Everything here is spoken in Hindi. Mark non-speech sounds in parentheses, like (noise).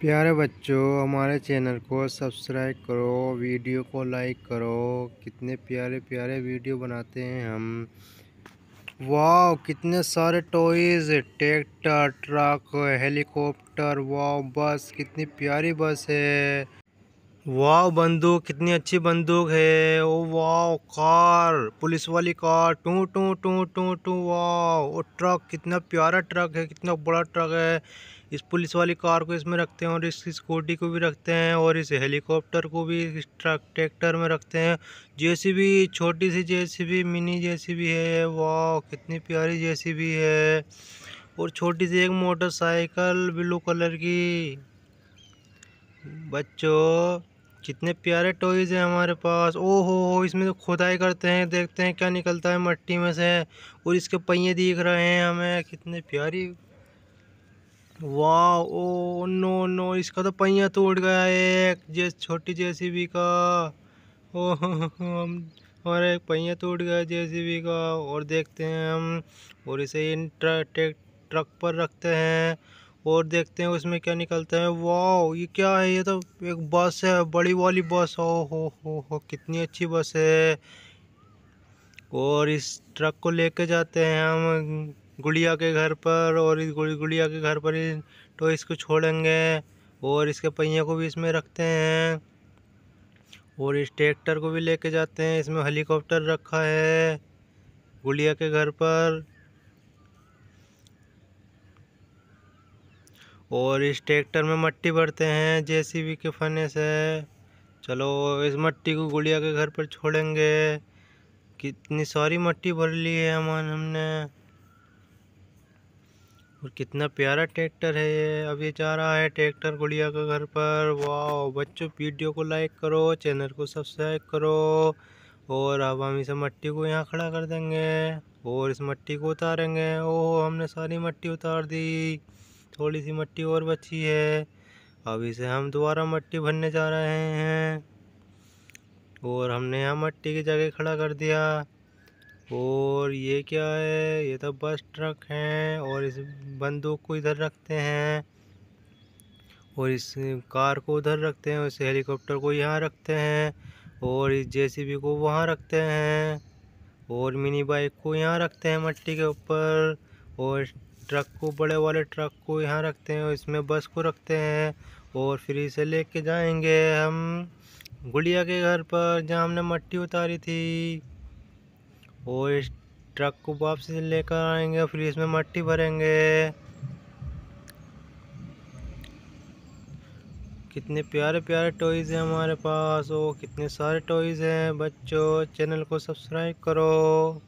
प्यारे बच्चों हमारे चैनल को सब्सक्राइब करो वीडियो को लाइक करो कितने प्यारे प्यारे वीडियो बनाते हैं हम वाह कितने सारे टॉयज़ ट्रैक्टर ट्रक हेलीकॉप्टर वाह बस कितनी प्यारी बस है वाह बंदूक कितनी अच्छी बंदूक है ओ वाह कार पुलिस वाली कार टू टू टू टू टू वाह ट्रक कितना प्यारा ट्रक है कितना बड़ा ट्रक है इस पुलिस वाली कार को इसमें रखते हैं और इस स्कूटी को भी रखते हैं और इस हेलीकॉप्टर को भी इस ट्रक ट्रैक्टर में रखते हैं जेसीबी छोटी सी जेसीबी मिनी जेसीबी है वाह कितनी प्यारी जेसीबी है और छोटी सी एक मोटरसाइकिल ब्लू कलर की बच्चों कितने प्यारे टॉयज़ हैं हमारे पास ओहो हो इसमें तो खुदाई करते हैं देखते हैं क्या निकलता है मट्टी में से और इसके पहिए दिख रहे हैं हमें कितने प्यारी वाह ओ नो नो इसका तो पहिया टूट गया एक जे छोटी जेसीबी का ओ (laughs) हम और एक पहिया टूट गया जेसीबी का और देखते हैं हम और इसे इन ट्रक ट्रक पर रखते हैं और देखते हैं उसमें क्या निकलता है वाह ये क्या है ये तो एक बस है बड़ी वाली बस ओ हो हो हो कितनी अच्छी बस है और इस ट्रक को लेके जाते हैं हम गुड़िया के घर पर और इस गुड़िया के घर पर ही टॉयस को छोड़ेंगे और इसके पहिए को भी इसमें रखते हैं और इस ट्रैक्टर को भी लेके जाते हैं इसमें हेलीकॉप्टर रखा है गुड़िया के घर पर और इस ट्रैक्टर में मट्टी भरते हैं जेसीबी के फने से चलो इस मट्टी को गुड़िया के घर पर छोड़ेंगे कितनी सारी मट्टी भर ली है हमने और कितना प्यारा ट्रैक्टर है ये अब ये जा रहा है ट्रैक्टर गुड़िया के घर पर वाह बच्चों वीडियो को लाइक करो चैनल को सब्सक्राइब करो और अब हम इस मट्टी को यहाँ खड़ा कर देंगे और इस मट्टी को उतारेंगे ओह हमने सारी मट्टी उतार दी थोड़ी सी मट्टी और बची है अब इसे हम दोबारा मट्टी भरने जा रहे हैं और हमने यहाँ मट्टी की जगह खड़ा कर दिया और ये क्या है ये तो बस ट्रक है और इस बंदूक को इधर रखते हैं और इस कार को उधर रखते हैं इस हेलीकॉप्टर को यहाँ रखते हैं और इस जेसीबी को वहाँ रखते हैं और मिनी बाइक को यहाँ रखते हैं मट्टी के ऊपर और ट्रक को बड़े वाले ट्रक को यहाँ रखते हैं और इसमें बस को रखते हैं और फिर इसे ले के जाएंगे हम गुड़िया के घर पर जहाँ हमने मट्टी उतारी थी और इस ट्रक को वापसी लेकर आएंगे फिर इसमें मट्टी भरेंगे कितने प्यारे प्यारे टॉयज़ हैं हमारे पास ओ कितने सारे टॉयज़ हैं बच्चों चैनल को सब्सक्राइब करो